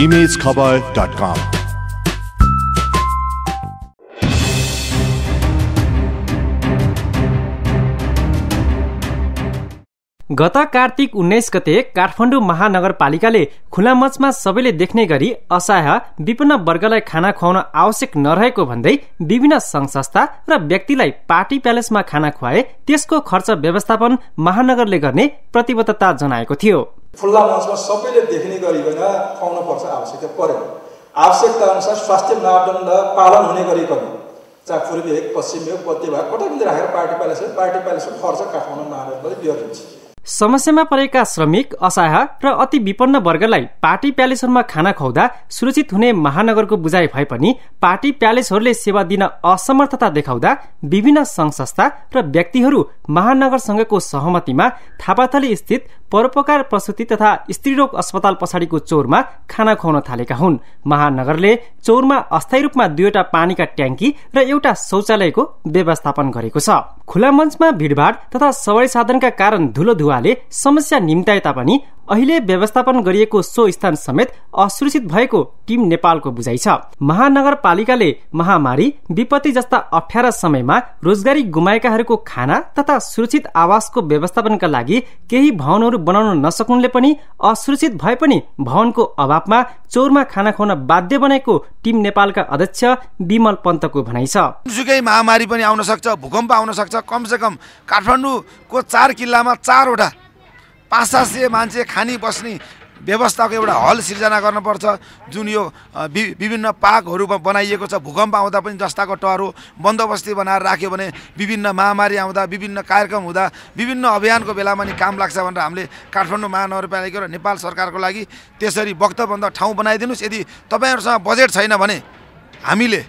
emailscowboy.com. गत कार्तिक उन्नाइस गते काठमाडौँ महानगरपालिकाले खुला मचमा सबैले देख्ने गरी असहाय विपन्न वर्गलाई खाना खुवाउन आवश्यक नरहेको भन्दै विभिन्न सङ्घ संस्था र व्यक्तिलाई पार्टी प्यालेसमा खाना खुवाए त्यसको खर्च व्यवस्थापन महानगरले गर्ने प्रतिबद्धता जनाएको थियो खुल्ला मञ्चमा सबैले देख्ने गरिकन खुवाउन पर्छ आवश्यकता परेन आवश्यकता अनुसार स्वास्थ्य मापदण्ड पालन हुने गरी गर्नु चाहे पूर्वी हो पश्चिमी भाग कतै पनि राखेर पार्टी प्यालेस पार्टी प्यालेसको खर्च काठमाडौँ महानगरले बिहोरिन्छ समस्यामा परेका श्रमिक असहाय र अति विपन्न वर्गलाई पार्टी प्यालेसहरूमा खाना खुवाउँदा सुरक्षित हुने महानगरको बुझाइ भए पनि पार्टी प्यालेसहरूले सेवा दिन असमर्थता देखाउँदा विभिन्न संघ संस्था र व्यक्तिहरू महानगरसँगको सहमतिमा थापाथली स्थित परोपकार प्रसुति तथा स्त्रीरोग अस्पताल पछाडिको चौरमा खाना खुवाउन थालेका हुन् महानगरले चौरमा अस्थायी रूपमा दुईवटा पानीका ट्याङ्की र एउटा शौचालयको व्यवस्थापन गरेको छ खुला मञ्चमा भीड़भाड़ तथा सवारी साधनका कारण धुलो धुवा हुनाले समस्या निम्ताए तापनि अहिले व्यवस्थापन गरिएको सो स्थान समेत असुरक्षित भएको टिम नेपालको बुझाइ छ महानगरपालिकाले महामारी विपत्ति जस्ता अप्ठ्यारा समयमा रोजगारी गुमाएकाहरूको खाना तथा सुरक्षित आवासको व्यवस्थापनका लागि केही भवनहरू बनाउन नसक्नुले पनि असुरक्षित भए पनि भवनको अभावमा चौरमा खाना खुवाउन बाध्य बनेको टिम नेपालका अध्यक्ष विमल पन्तको भनाइ छ महामारी पनि आउन सक्छ भूकम्प आउन सक्छ कमसे काठमाडौँको चार किल्लामा चारवटा पाँच सात सय मान्छे खानी बस्ने व्यवस्थाको एउटा हल सिर्जना गर्नुपर्छ जुन यो विभिन्न पाकहरू बनाइएको छ भूकम्प आउँदा पनि जस्ताको टहरो बन्दोबस्ती बनाएर राख्यो भने विभिन्न महामारी आउँदा विभिन्न कार्यक्रम हुँदा विभिन्न अभियानको बेलामा नि काम लाग्छ भनेर हामीले काठमाडौँ महानगरपालिका र नेपाल सरकारको लागि त्यसरी वक्तभन्दा ठाउँ बनाइदिनुहोस् यदि तपाईँहरूसँग बजेट छैन भने हामीले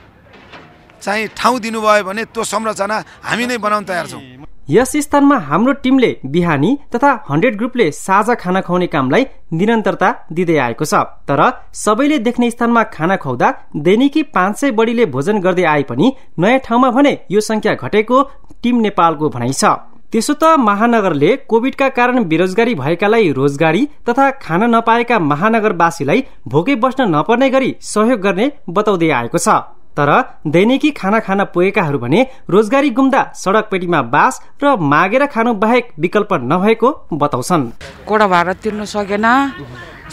चाहिँ ठाउँ दिनुभयो भने त्यो संरचना हामी नै बनाउन तयार छौँ यस स्थानमा हाम्रो टिमले बिहानी तथा हन्ड्रेड ग्रुपले साझा खाना खुवाउने कामलाई निरन्तरता दिँदै आएको छ तर सबैले देख्ने स्थानमा खाना खुवाउँदा दैनिकी पाँच सय बढीले भोजन गर्दै आए पनि नयाँ ठाउँमा भने यो संख्या घटेको टिम नेपालको भनाइ छ त्यसो त महानगरले कोविडका कारण बेरोजगारी भएकालाई रोजगारी तथा खाना नपाएका महानगरवासीलाई भोकै बस्न नपर्ने गरी सहयोग गर्ने बताउँदै आएको छ तर दैनिकी खाना खान पुगेकाहरू भने रोजगारी गुम्दा सडक पेटीमा बास र मागेर खानु बाहेक विकल्प नभएको बताउँछन् कोडा भाडा तिर्नु सकेन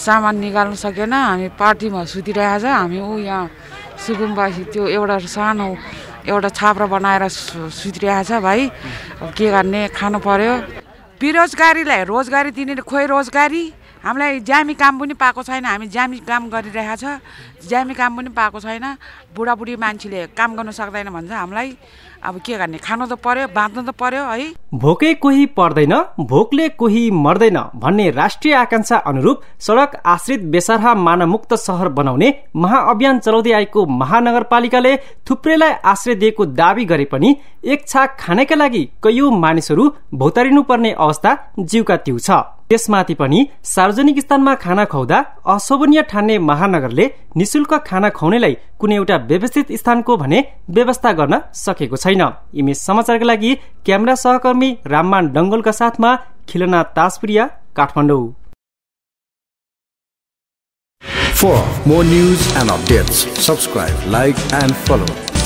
सामान निकाल्नु सकेन हामी पार्टीमा सुतिरहेछ हामी ऊ यहाँ सुकुम्बासी त्यो एउटा सानो एउटा छाप्रा बनाएर सुतिरहेछ भाइ के गर्ने खानु पर्यो बेरोजगारीलाई रोजगारी दिने खोइ रोजगारी हामीलाई ज्यामी काम पनि पाएको छैन हामी ज्यामी काम गरिरहेको छ ज्यामी काम पनि पाएको छैन बुढाबुढी मान्छेले काम गर्न सक्दैन भन्छ हामीलाई अब के गर्ने खानु त पर्यो बाँच्नु त पर्यो है भोकै कोही पर्दैन भोकले कोही मर्दैन भन्ने राष्ट्रिय आकांक्षा अनुरूप सड़क आश्रित बेसरहा मानमुक्त सहर बनाउने महाअभियान चलाउँदै आएको महानगरपालिकाले थुप्रैलाई आश्रय दिएको दावी गरे पनि एक छाक खानेका लागि कैयौँ मानिसहरू पर्ने अवस्था जिउका तिउ छ त्यसमाथि पनि सार्वजनिक स्थानमा खाना खुवाउँदा अशोभनीय ठान्ने महानगरले निशुल्क खाना खुवाउनेलाई कुनै एउटा व्यवस्थित स्थानको भने व्यवस्था गर्न सकेको छैन इमेज समाचारका लागि क्यामेरा सहकर्मी राममान डङ्गलका साथमा खिलना तासप्रिया Kathmandu For more news and updates, subscribe, like, and follow.